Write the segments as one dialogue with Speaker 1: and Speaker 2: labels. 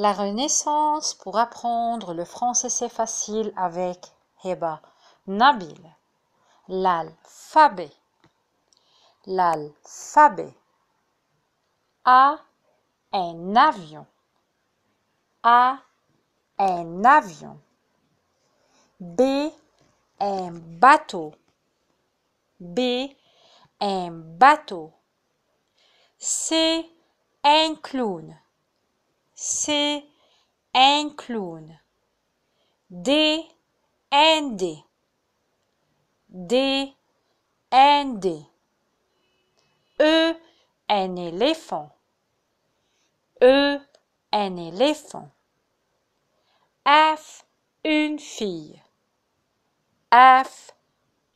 Speaker 1: La Renaissance pour apprendre le français c'est facile avec Heba eh ben, Nabil. L'alphabet. L'alphabet. A un avion. A un avion. B un bateau. B un bateau. C un clown. C, un clown. D, un dé. D, un dé. E, un éléphant. E, un éléphant. F, une fille. F,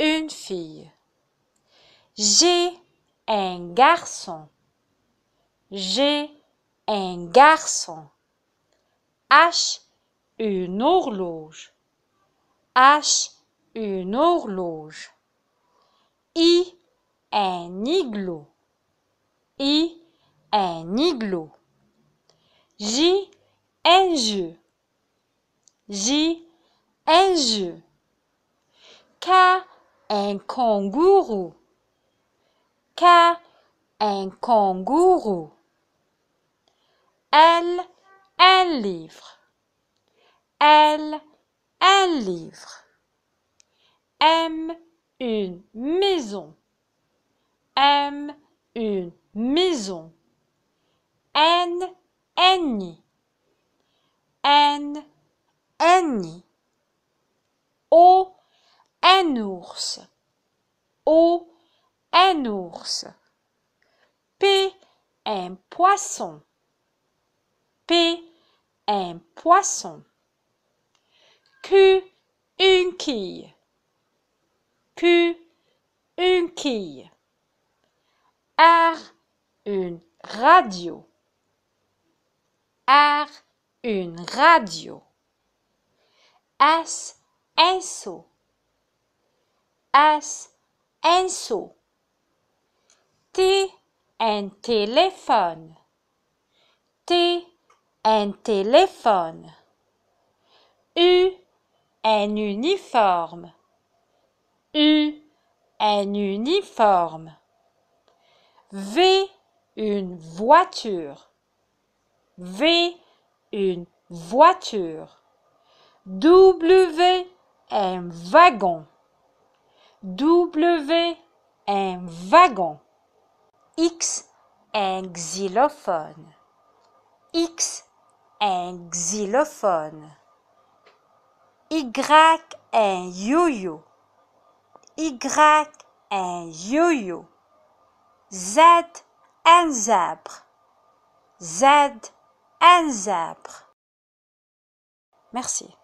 Speaker 1: une fille. G un garçon. J'ai un garçon. H, une horloge. H, une horloge. I, un igloo. I, un igloo. J, un jeu. J, un jeu. K, un kangourou. K, un kangourou. Elle, un livre. Elle, un livre. M, une maison. M, une maison. N, N. N, N. O, un ours. O, un ours. P, un poisson un poisson. Q, une quille. Q, une quille. R, une radio. R, une radio. S, un seau. S, un seau. T, un téléphone. T, un téléphone. U, un uniforme. U, un uniforme. V, une voiture. V, une voiture. W, un wagon. W, un wagon. X, un xylophone. X, un xylophone. Y, un yoyo. Y, un yoyo. Z, un zèbre. Z, un zèbre. Merci.